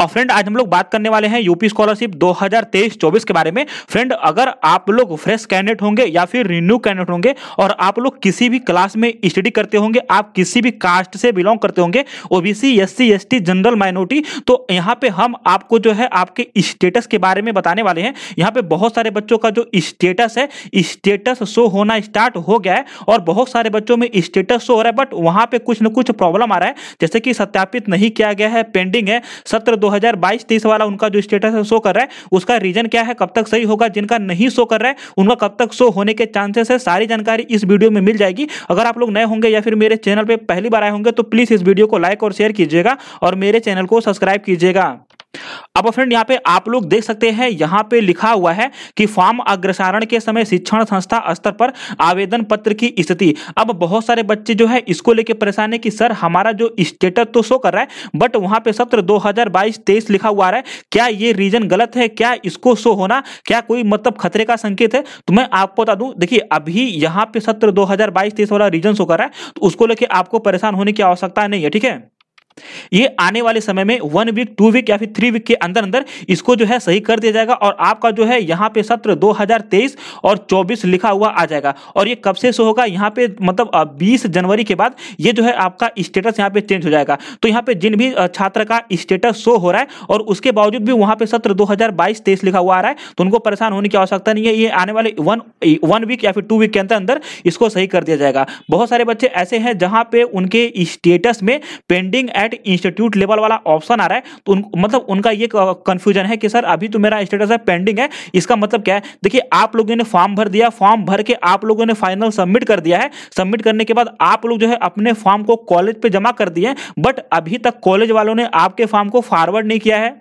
और फ्रेंड आज हम लोग बात करने वाले हैं यूपी स्कॉलरशिप 2023-24 के बारे में फ्रेंड अगर आप लोग फ्रेश कैंडिडेट होंगे या फिर रिन्यू कैंडिडेट होंगे और आप लोग किसी भी क्लास में स्टडी करते होंगे आप किसी भी कास्ट से बिलोंग करते होंगे OBC SC ST general minority तो यहाँ पे हम आपको जो है आपके स्टेटस के बारे में बताने वाले हैं यहाँ पे बहुत सारे बच्चों का जो स्टेटस है स्टेटस शो होना स्टार्ट हो गया है और बहुत सारे बच्चों में स्टेटस शो हो रहा है बट वहाँ पे कुछ ना कुछ प्रॉब्लम आ रहा है जैसे कि सत्यापित नहीं किया गया है पेंडिंग है सत्र दो 2022-23 वाला उनका जो स्टेटस है शो कर रहा है उसका रीजन क्या है कब तक सही होगा जिनका नहीं शो कर रहा है उनका कब तक शो होने के चांसेस है सारी जानकारी इस वीडियो में मिल जाएगी अगर आप लोग नए होंगे या फिर मेरे चैनल पर पहली बार आए होंगे तो प्लीज़ इस वीडियो को लाइक और शेयर कीजिएगा और मेरे चैनल को सब्सक्राइब कीजिएगा अब फ्रेंड यहाँ पे आप लोग देख सकते हैं यहाँ पे लिखा हुआ है कि फॉर्म अग्रसारण के समय शिक्षण संस्था स्तर पर आवेदन पत्र की स्थिति अब बहुत सारे बच्चे जो है इसको लेके परेशान है कि सर हमारा जो स्टेटस तो शो कर रहा है बट वहां पे सत्र 2022-23 लिखा हुआ है क्या ये रीजन गलत है क्या इसको शो होना क्या कोई मतलब खतरे का संकेत है तो मैं आपको बता दूं देखिए अभी यहाँ पे सत्र दो हजार वाला रीजन शो कर रहा है तो उसको लेके आपको परेशान होने की आवश्यकता नहीं है ठीक है ये आने वाले समय में वन वीक टू वीक या फिर थ्री वीक के अंदर अंदर इसको जो है सही कर दिया जाएगा और आपका जो है यहाँ पे सत्र 2023 और 24 लिखा हुआ आ जाएगा और ये कब से शो होगा यहाँ पे मतलब 20 जनवरी के बाद ये जो है आपका स्टेटस यहाँ पे चेंज हो जाएगा तो यहाँ पे जिन भी छात्र का स्टेटस शो हो रहा है और उसके बावजूद भी वहाँ पे सत्र दो हजार लिखा हुआ आ रहा है तो उनको परेशान होने की आवश्यकता नहीं है ये आने वाले वन वन वीक या फिर टू वीक के अंदर अंदर इसको सही कर दिया जाएगा बहुत सारे बच्चे ऐसे हैं जहाँ पे उनके स्टेटस में pending and net institute level वाला ऑप्शन आ रहा है तो उन, मतलब उनका ये कंफ्यूजन है कि सर अभी तो मेरा स्टेटस है पेंडिंग है इसका मतलब क्या है देखिए आप लोगों ने फॉर्म भर दिया फॉर्म भर के आप लोगों ने फाइनल सबमिट कर दिया है सबमिट करने के बाद आप लोग जो है अपने फॉर्म को कॉलेज पर जमा कर दिए बट अभी तक कॉलेज वालों ने आपके फॉर्म को फॉरवर्ड नहीं किया है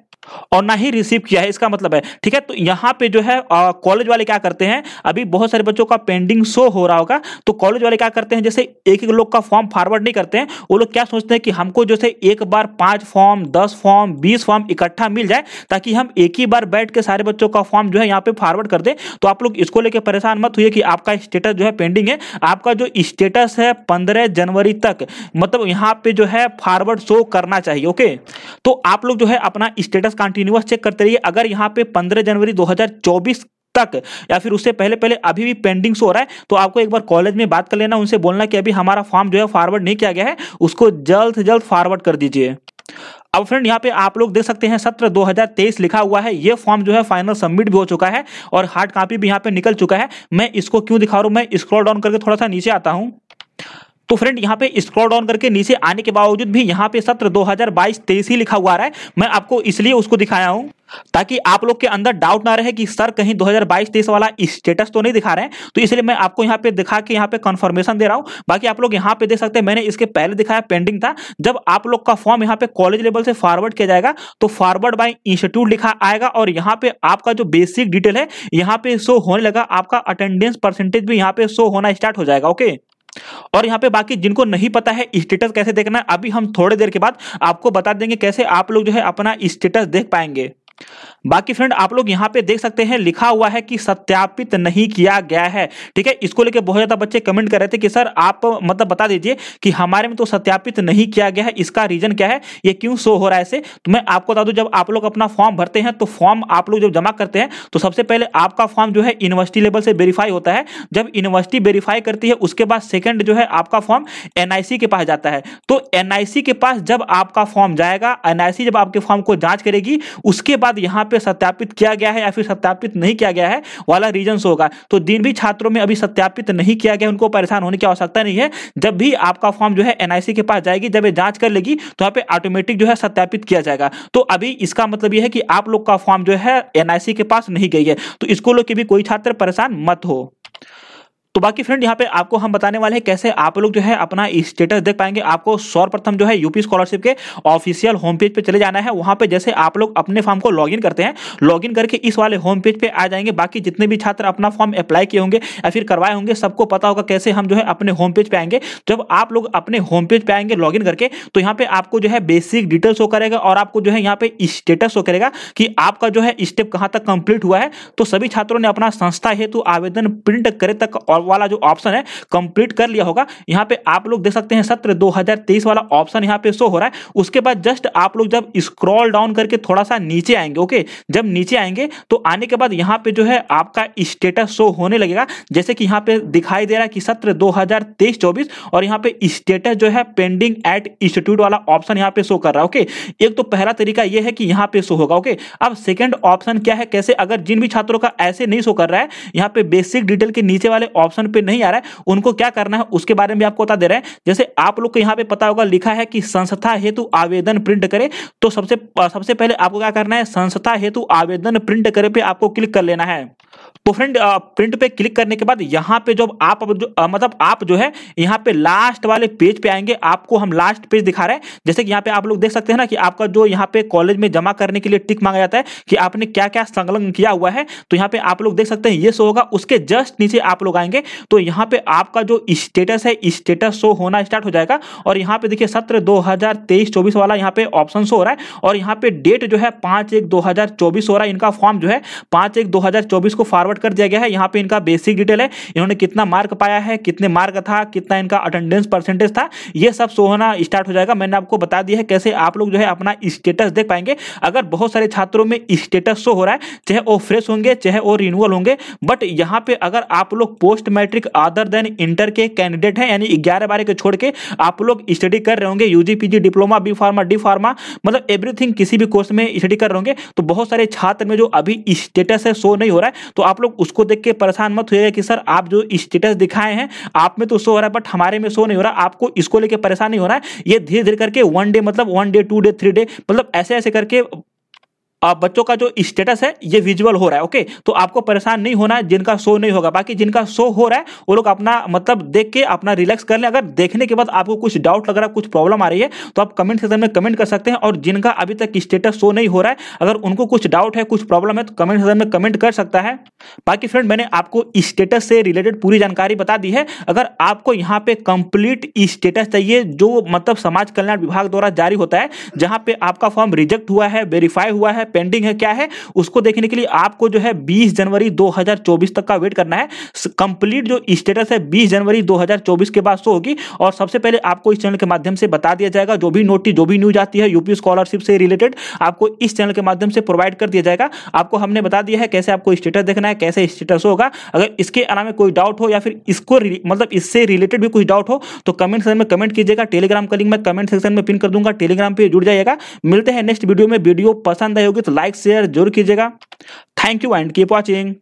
और ना ही रिसीव किया है इसका मतलब है ठीक है तो यहाँ पे जो है कॉलेज वाले क्या करते हैं अभी बहुत सारे बच्चों का पेंडिंग शो हो रहा होगा तो कॉलेज वाले क्या करते हैं जैसे एक एक लोग का फॉर्म फॉरवर्ड नहीं करते हैं वो लोग क्या सोचते हैं कि हमको जैसे एक बार पांच फॉर्म दस फॉर्म बीस फॉर्म इकट्ठा मिल जाए ताकि हम एक ही बार बैठ के सारे बच्चों का फॉर्म जो है यहाँ पे फॉरवर्ड कर दे तो आप लोग इसको लेकर परेशान मत हुए कि आपका स्टेटस जो है पेंडिंग है आपका जो स्टेटस है पंद्रह जनवरी तक मतलब यहाँ पे जो है फॉरवर्ड शो करना चाहिए ओके तो आप लोग जो है अपना स्टेटस कंटिन्यूस चेक करते रहिए अगर यहाँ पे 15 जनवरी 2024 तक या फिर उससे पहले पहले अभी भी पेंडिंग्स हो रहा है तो आपको एक बार कॉलेज में बात कर लेना उनसे बोलना कि अभी हमारा फॉर्म जो है फॉरवर्ड नहीं किया गया है उसको जल्द से जल्द फॉरवर्ड कर दीजिए अब फ्रेंड यहाँ पे आप लोग देख सकते हैं सत्र 2023 लिखा हुआ है ये फॉर्म जो है फाइनल सबमिट भी हो चुका है और हार्ड कॉपी भी यहाँ पे निकल चुका है मैं इसको क्यों दिखा रहा हूँ मैं स्क्रॉल डाउन करके थोड़ा सा नीचे आता हूँ तो फ्रेंड यहाँ पे स्क्रॉल डाउन करके नीचे आने के बावजूद भी यहाँ पे सत्र 2022 तेईस ही लिखा हुआ रहा है मैं आपको इसलिए उसको दिखाया हूँ ताकि आप लोग के अंदर डाउट ना रहे कि सर कहीं 2022-23 वाला स्टेटस तो नहीं दिखा रहे हैं तो इसलिए मैं आपको यहाँ पे दिखा के यहाँ पे कंफर्मेशन दे रहा हूँ बाकी आप लोग यहाँ पे देख सकते हैं मैंने इसके पहले दिखाया पेंडिंग था जब आप लोग का फॉर्म यहाँ पे कॉलेज लेवल से फॉरवर्ड किया जाएगा तो फॉरवर्ड बाई इंस्टीट्यूट लिखा आएगा और यहाँ पे आपका जो बेसिक डिटेल है यहाँ पे शो होने लगा आपका अटेंडेंस परसेंटेज भी यहाँ पे शो होना स्टार्ट हो जाएगा ओके और यहाँ पे बाकी जिनको नहीं पता है स्टेटस कैसे देखना है अभी हम थोड़ी देर के बाद आपको बता देंगे कैसे आप लोग जो है अपना स्टेटस देख पाएंगे बाकी फ्रेंड आप लोग यहां पे देख सकते हैं लिखा हुआ है कि सत्यापित नहीं किया गया है ठीक है इसको लेके बहुत ज्यादा बच्चे कमेंट कर रहे थे कि सर आप मतलब बता दीजिए कि हमारे में तो सत्यापित नहीं किया गया है इसका रीजन क्या है ये क्यों शो हो रहा है ऐसे तो मैं आपको बता दूं जब आप लोग अपना फॉर्म भरते हैं तो फॉर्म आप लोग जब जमा करते हैं तो सबसे पहले आपका फॉर्म जो है यूनिवर्सिटी लेवल से वेरीफाई होता है जब यूनिवर्सिटी वेरीफाई करती है उसके बाद सेकेंड जो है आपका फॉर्म एनआईसी के पास जाता है तो एनआईसी के पास जब आपका फॉर्म जाएगा एनआईसी जब आपके फॉर्म को जांच करेगी उसके बाद बाद यहाँ पे सत्यापित किया गया है या फिर सत्यापित नहीं किया गया है वाला रीजन होगा तो दिन भी छात्रों में अभी सत्यापित नहीं किया गया उनको परेशान होने की आवश्यकता नहीं है जब भी आपका फॉर्म जो है एनआईसी के पास जाएगी जब ये जांच कर लेगी तो यहाँ पे ऑटोमेटिक जो है सत्यापित किया जाएगा तो अभी इसका मतलब यह है कि आप लोग का फॉर्म जो है एनआईसी के पास नहीं गई है तो स्कूलों लोग के भी कोई छात्र परेशान मत हो तो बाकी फ्रेंड यहाँ पे आपको हम बताने वाले हैं कैसे आप लोग जो है अपना स्टेटस देख पाएंगे आपको सर्वप्रथम जो है यूपी स्कॉलरशिप के ऑफिशियल होम पेज पे चले जाना है वहां पे जैसे आप लोग अपने फॉर्म को लॉगिन करते हैं लॉगिन करके इस वाले होम पेज पे आ जाएंगे बाकी जितने भी छात्र अपना फॉर्म अप्लाई किए होंगे या फिर करवाए होंगे सबको पता होगा कैसे हम जो है अपने होम पेज पे आएंगे जब आप लोग अपने होम पेज पे आएंगे लॉग करके तो यहाँ पे आपको जो है बेसिक डिटेल्स शो करेगा और आपको जो है यहाँ पे स्टेटस शो करेगा कि आपका जो है स्टेप कहाँ तक कंप्लीट हुआ है तो सभी छात्रों ने अपना संस्था हेतु आवेदन प्रिंट करे तक और वाला जो ऑप्शन है कंप्लीट कर लिया होगा यहाँ पे आप लोग देख सकते हैं सत्र 2023 वाला ऑप्शन यहाँ पे शो हो रहा है उसके बाद जस्ट आप लोग जब स्क्रॉल डाउन करके थोड़ा सा नीचे आएंगे ओके जब नीचे आएंगे तो आने के बाद यहाँ पे जो है आपका स्टेटस शो होने लगेगा जैसे कि यहाँ पे दिखाई दे रहा है कि सत्र दो हजार और यहाँ पे स्टेटस जो है पेंडिंग एट इंस्टीट्यूट वाला ऑप्शन यहाँ पे शो कर रहा है ओके एक तो पहला तरीका यह है कि यहाँ पे शो होगा ओके अब सेकेंड ऑप्शन क्या है कैसे अगर जिन भी छात्रों का ऐसे नहीं शो कर रहा है यहाँ पे बेसिक डिटेल के नीचे वाले ऑप्शन ऑप्शन पे नहीं आ रहा है उनको क्या करना है उसके बारे में आपको बता दे रहे हैं जैसे आप लोग को यहाँ पे पता होगा लिखा है कि संस्था हेतु आवेदन प्रिंट करे तो सबसे सबसे पहले आपको क्या करना है संस्था हेतु आवेदन प्रिंट करे पे आपको क्लिक कर लेना है तो फ्रेंड प्रिंट पे क्लिक करने के बाद यहाँ पे जब आप जो मतलब आप जो है यहाँ पे लास्ट वाले पेज पे आएंगे आपको हम लास्ट पेज दिखा रहे हैं जैसे कि यहाँ पे आप लोग देख सकते हैं ना कि आपका जो यहाँ पे कॉलेज में जमा करने के लिए टिक मांगा जाता है कि आपने क्या क्या संलग्न किया हुआ है तो यहाँ पे आप लोग देख सकते हैं ये शो होगा उसके जस्ट नीचे आप लोग आएंगे तो यहाँ पे आपका जो स्टेटस है स्टेटस शो होना स्टार्ट हो जाएगा और यहाँ पे देखिए सत्र दो हजार तेईस चौबीस वाला यहाँ पे ऑप्शन शो हो रहा है और यहाँ पे डेट जो है पांच एक दो हजार चौबीस हो रहा है इनका फॉर्म जो है पांच एक दो हजार चौबीस को फॉर्म फॉरवर्ड कर दिया गया है यहाँ पे इनका बेसिक डिटेल है इन्होंने कितना मार्क पाया है कितने मार्क था कितना इनका अटेंडेंस परसेंटेज था ये सब शो होना स्टार्ट हो जाएगा मैंने आपको बता दिया है कैसे आप लोग जो है अपना स्टेटस देख पाएंगे अगर बहुत सारे छात्रों में स्टेटस शो हो रहा है चाहे वो फ्रेश होंगे चाहे वो रिन्यूअल होंगे बट यहाँ पे अगर आप लोग post matric other than inter के कैंडिडेट हैं यानी ग्यारह बारह के छोड़ के आप लोग स्टडी कर रहे होंगे UG PG diploma B pharma D pharma मतलब एवरीथिंग किसी भी कोर्स में स्टडी कर रहे होंगे तो बहुत सारे छात्र में जो अभी स्टेटस है शो नहीं हो रहा है तो आप आप लोग उसको देख के परेशान मत होइएगा कि सर आप जो स्टेटस दिखाए हैं आप में तो शो हो रहा है बट हमारे में शो नहीं हो रहा आपको इसको लेकर परेशान नहीं हो रहा है ये धीरे धीरे करके वन डे मतलब one day two day three day मतलब ऐसे ऐसे करके बच्चों का जो स्टेटस है ये विजुअल हो रहा है ओके तो आपको परेशान नहीं होना है जिनका शो नहीं होगा बाकी जिनका शो हो रहा है वो लोग अपना मतलब देख के अपना रिलैक्स कर लें अगर देखने के बाद आपको कुछ डाउट लग रहा है कुछ प्रॉब्लम आ रही है तो आप कमेंट सेक्शन में कमेंट कर सकते हैं और जिनका अभी तक स्टेटस शो नहीं हो रहा है अगर उनको कुछ डाउट है कुछ प्रॉब्लम है तो कमेंट सेक्शन में कमेंट कर सकता है बाकी फ्रेंड मैंने आपको स्टेटस से रिलेटेड पूरी जानकारी बता दी है अगर आपको यहाँ पे कंप्लीट स्टेटस चाहिए जो मतलब समाज कल्याण विभाग द्वारा जारी होता है जहाँ पे आपका फॉर्म रिजेक्ट हुआ है वेरीफाई हुआ है पेंडिंग है क्या है उसको देखने के लिए आपको जो है बीस जनवरी दो तक का वेट करना है कंप्लीट जो स्टेटस है बीस जनवरी दो के बाद शो होगी और सबसे पहले आपको इस चैनल के माध्यम से बता दिया जाएगा जो भी नोटिस जो भी न्यूज आती है यूपी स्कॉलरशिप से रिलेटेड आपको इस चैनल के माध्यम से प्रोवाइड कर दिया जाएगा आपको हमने बता दिया है कैसे आपको स्टेटस देखना है कैसे स्टेटस होगा अगर इसके अलावा कोई डाउट हो या फिर इसको मतलब इससे रिलेटेड भी कुछ डाउट हो तो कमेंट सेक्शन में कमेंट कीजिएगा टेलीग्राम का लिंक मैं कमेंट सेक्शन में पिन कर दूंगा टेलीग्राम पर जुड़ जाएगा मिलते हैं नेक्स्ट वीडियो में वीडियो पसंद आए होगी तो लाइक शेयर जरूर कीजिएगा thank you and keep watching